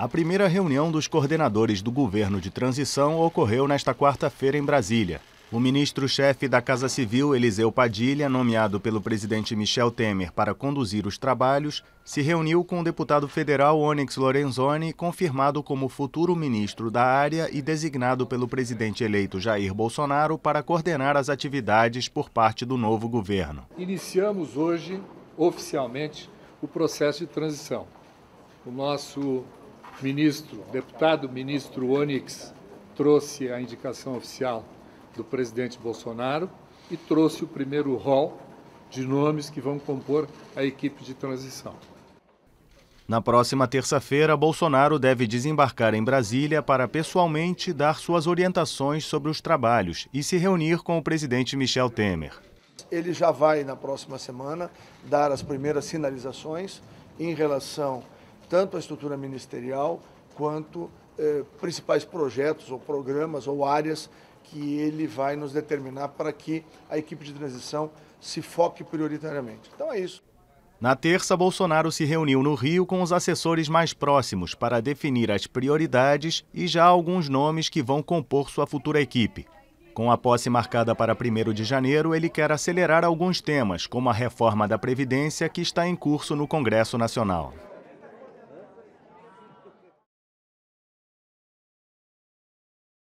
A primeira reunião dos coordenadores do governo de transição ocorreu nesta quarta-feira em Brasília. O ministro-chefe da Casa Civil, Eliseu Padilha, nomeado pelo presidente Michel Temer para conduzir os trabalhos, se reuniu com o deputado federal Onyx Lorenzoni, confirmado como futuro ministro da área e designado pelo presidente eleito Jair Bolsonaro para coordenar as atividades por parte do novo governo. Iniciamos hoje, oficialmente, o processo de transição. O nosso ministro, deputado ministro Onix trouxe a indicação oficial do presidente Bolsonaro e trouxe o primeiro rol de nomes que vão compor a equipe de transição. Na próxima terça-feira, Bolsonaro deve desembarcar em Brasília para pessoalmente dar suas orientações sobre os trabalhos e se reunir com o presidente Michel Temer. Ele já vai, na próxima semana, dar as primeiras sinalizações em relação tanto a estrutura ministerial quanto eh, principais projetos ou programas ou áreas que ele vai nos determinar para que a equipe de transição se foque prioritariamente. Então é isso. Na terça, Bolsonaro se reuniu no Rio com os assessores mais próximos para definir as prioridades e já alguns nomes que vão compor sua futura equipe. Com a posse marcada para 1 de janeiro, ele quer acelerar alguns temas, como a reforma da Previdência, que está em curso no Congresso Nacional.